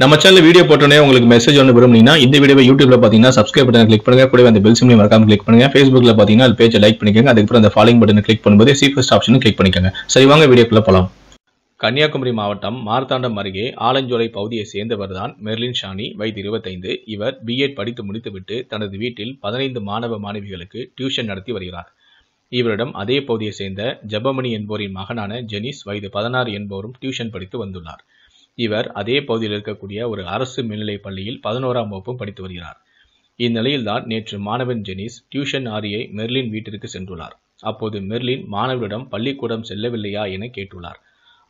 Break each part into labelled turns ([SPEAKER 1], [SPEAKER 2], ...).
[SPEAKER 1] நம்ம channel video போட்டோன்னே உங்களுக்கு மெசேஜ் ஒன்று விரும்புனீங்கன்னா இந்த வீடியோ யூடியூப்ல பார்த்தீங்கன்னா சப்ஸ்கிரைப் பட்டன் கிளிக் பண்ணுங்க கூட அந்த பெல் சிம்லையும் மறக்காம கிளிக் பண்ணுங்க ஃபேஸ்புக்ல பார்த்தீங்கன்னா அது பேஜை லைக் பண்ணிக்கோங்க அதுக்கப்புறம் அந்த ஃபாலோ பட்டன் கிளிக் பண்ணும்போது சீஃபஸ்ட் ஆப்ஷன் கிளிக் பண்ணிக்கோங்க சரி வாங்க வீடியோக்குள்ள போகலாம் கன்னியாகுமரி மாவட்டம் மார்த்தாண்டம் அருகே ஆலஞ்சோலை பகுதியை சேர்ந்தவர் தான் மெர்லின் ஷானி வயது இருபத்தைந்து இவர் பிஎட் படித்து முடித்துவிட்டு தனது வீட்டில் பதினைந்து மாணவ மாணவிகளுக்கு டியூஷன் நடத்தி வருகிறார் இவரிடம் அதே பகுதியை சேர்ந்த ஜபமணி என்போரின் மகனான ஜெனிஸ் வயது பதினாறு என்போரும் டியூஷன் படித்து வந்துள்ளார் இவர் அதே பகுதியில் இருக்கக்கூடிய ஒரு அரசு மேல்நிலைப் பள்ளியில் பதினோராம் வகுப்பு படித்து வருகிறார் இந்நிலையில்தான் நேற்று மாணவன் ஜெனிஸ் டியூஷன் ஆரியை மெர்லின் வீட்டிற்கு சென்றுள்ளார் அப்போது மெர்லின் மாணவரிடம் பள்ளிக்கூடம் செல்லவில்லையா என கேட்டுள்ளார்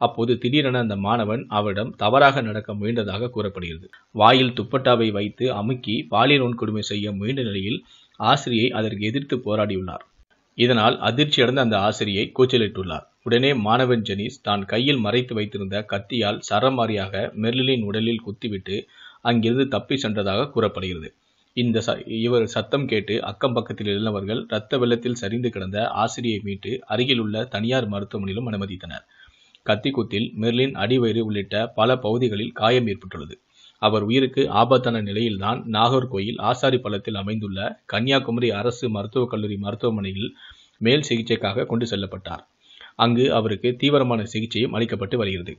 [SPEAKER 1] அப்போது திடீரென அந்த மாணவன் அவரிடம் தவறாக நடக்க முயன்றதாக கூறப்படுகிறது வாயில் துப்பட்டாவை வைத்து அமுக்கி பாலியல் உன்கொடுமை செய்ய முயன்ற நிலையில் ஆசிரியை அதற்கு எதிர்த்து போராடியுள்ளார் இதனால் அதிர்ச்சியடைந்த அந்த ஆசிரியை கூச்சலிட்டுள்ளார் உடனே மாணவன் ஜெனிஸ் தான் கையில் மறைத்து வைத்திருந்த கத்தியால் சரமாரியாக மெர்லினின் உடலில் குத்திவிட்டு அங்கிருந்து தப்பி சென்றதாக கூறப்படுகிறது இந்த ச இவர் சத்தம் கேட்டு அக்கம் பக்கத்தில் இருந்தவர்கள் இரத்த வெள்ளத்தில் சரிந்து கிடந்த ஆசிரியை மீட்டு அருகிலுள்ள தனியார் மருத்துவமனையிலும் அனுமதித்தனர் கத்தி குத்தில் மெர்லின் அடிவயிறு உள்ளிட்ட பல பகுதிகளில் காயம் ஏற்பட்டுள்ளது அவர் உயிருக்கு ஆபத்தான நிலையில்தான் நாகர்கோயில் ஆசாரி பள்ளத்தில் அமைந்துள்ள கன்னியாகுமரி அரசு மருத்துவக் கல்லூரி மருத்துவமனையில் மேல் சிகிச்சைக்காக கொண்டு செல்லப்பட்டார் அங்கு அவருக்கு தீவிரமான சிகிச்சையும் அளிக்கப்பட்டு வருகிறது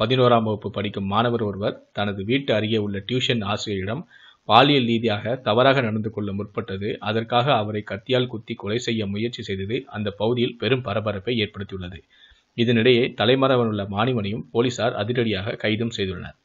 [SPEAKER 1] பதினோராம் வகுப்பு படிக்கும் மாணவர் ஒருவர் தனது வீட்டு அருகே உள்ள டியூஷன் ஆசிரியரிடம் பாலியல் ரீதியாக தவறாக நடந்து கொள்ள முற்பட்டது அதற்காக அவரை கத்தியால் குத்தி கொலை செய்ய முயற்சி செய்தது அந்த பகுதியில் பெரும் பரபரப்பை ஏற்படுத்தியுள்ளது இதனிடையே தலைமறைவனுள்ள மாணிவனையும் போலீசார் அதிரடியாக கைதும் செய்துள்ளனர்